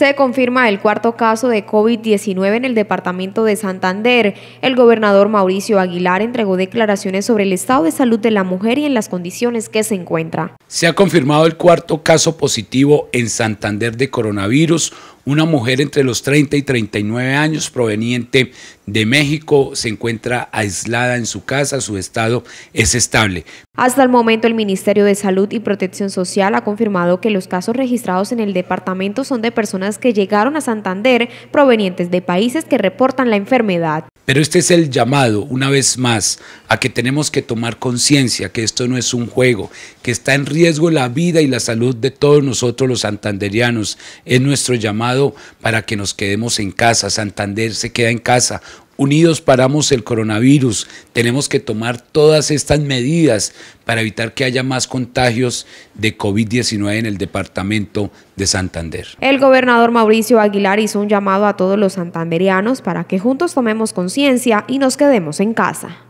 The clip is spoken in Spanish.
Se confirma el cuarto caso de COVID-19 en el departamento de Santander. El gobernador Mauricio Aguilar entregó declaraciones sobre el estado de salud de la mujer y en las condiciones que se encuentra. Se ha confirmado el cuarto caso positivo en Santander de coronavirus, una mujer entre los 30 y 39 años proveniente de México se encuentra aislada en su casa, su estado es estable. Hasta el momento el Ministerio de Salud y Protección Social ha confirmado que los casos registrados en el departamento son de personas que llegaron a Santander provenientes de países que reportan la enfermedad. Pero este es el llamado, una vez más, a que tenemos que tomar conciencia que esto no es un juego, que está en riesgo la vida y la salud de todos nosotros los santanderianos. Es nuestro llamado para que nos quedemos en casa. Santander se queda en casa. Unidos paramos el coronavirus. Tenemos que tomar todas estas medidas para evitar que haya más contagios de COVID-19 en el departamento de Santander. El gobernador Mauricio Aguilar hizo un llamado a todos los santanderianos para que juntos tomemos conciencia y nos quedemos en casa.